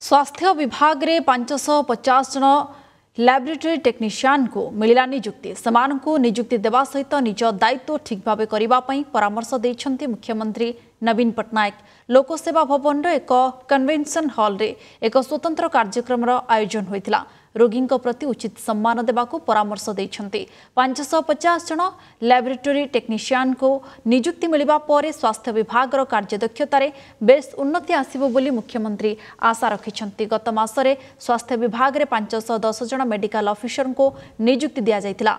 स्वास्थ्य विभागले पाँच सय पचास जन लबरेटरी टेक्निसिया समान को नियुक्ति देव सहित निज दायित्व ठिक भावे परामर्श दिन्छ मुख्यमंत्री नवीन पटनायक लोकसेवा भवन रे एक हॉल रे एक स्वतंत्र कार्यक्रम आयोजन हुन्छ रोगी प्रति उचित सम्मान को परामर्श दिन्छ पाँचश पचासजना ल्याबरेटरी टेक्निसिया नियुक्ति मिलाप स्वास्थ्य विभाग र कार्यदक्षतार बेस उन्नति आशा गत स्वास्थ्य मेडिकल नियुक्ति दिइला